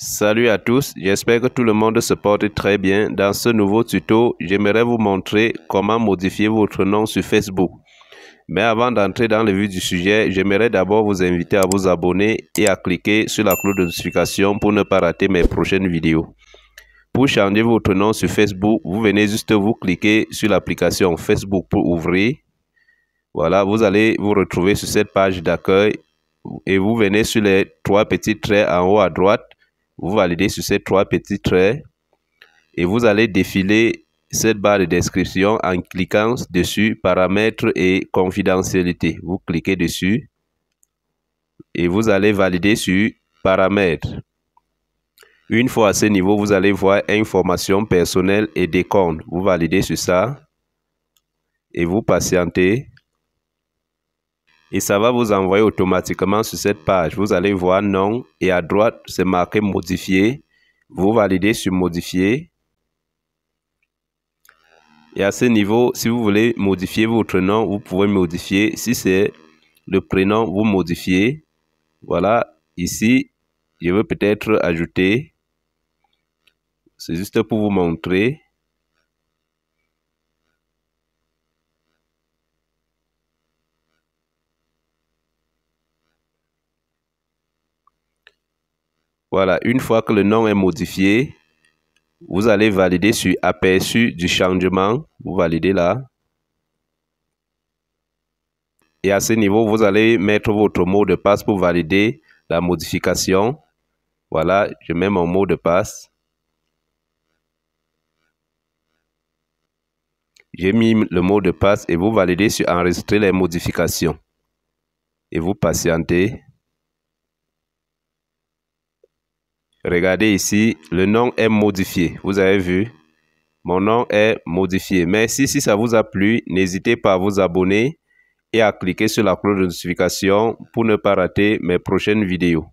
Salut à tous, j'espère que tout le monde se porte très bien. Dans ce nouveau tuto, j'aimerais vous montrer comment modifier votre nom sur Facebook. Mais avant d'entrer dans le vif du sujet, j'aimerais d'abord vous inviter à vous abonner et à cliquer sur la cloche de notification pour ne pas rater mes prochaines vidéos. Pour changer votre nom sur Facebook, vous venez juste vous cliquer sur l'application Facebook pour ouvrir. Voilà, vous allez vous retrouver sur cette page d'accueil et vous venez sur les trois petits traits en haut à droite. Vous validez sur ces trois petits traits et vous allez défiler cette barre de description en cliquant dessus paramètres et confidentialité. Vous cliquez dessus et vous allez valider sur paramètres. Une fois à ce niveau, vous allez voir Informations personnelles et décompte. Vous validez sur ça et vous patientez et ça va vous envoyer automatiquement sur cette page. Vous allez voir nom et à droite, c'est marqué modifier. Vous validez sur modifier. Et à ce niveau, si vous voulez modifier votre nom, vous pouvez modifier. Si c'est le prénom, vous modifiez. Voilà, ici, je veux peut-être ajouter. C'est juste pour vous montrer. Voilà, une fois que le nom est modifié, vous allez valider sur aperçu du changement. Vous validez là. Et à ce niveau, vous allez mettre votre mot de passe pour valider la modification. Voilà, je mets mon mot de passe. J'ai mis le mot de passe et vous validez sur enregistrer les modifications. Et vous patientez. Regardez ici, le nom est modifié. Vous avez vu Mon nom est modifié. Merci si ça vous a plu. N'hésitez pas à vous abonner et à cliquer sur la cloche de notification pour ne pas rater mes prochaines vidéos.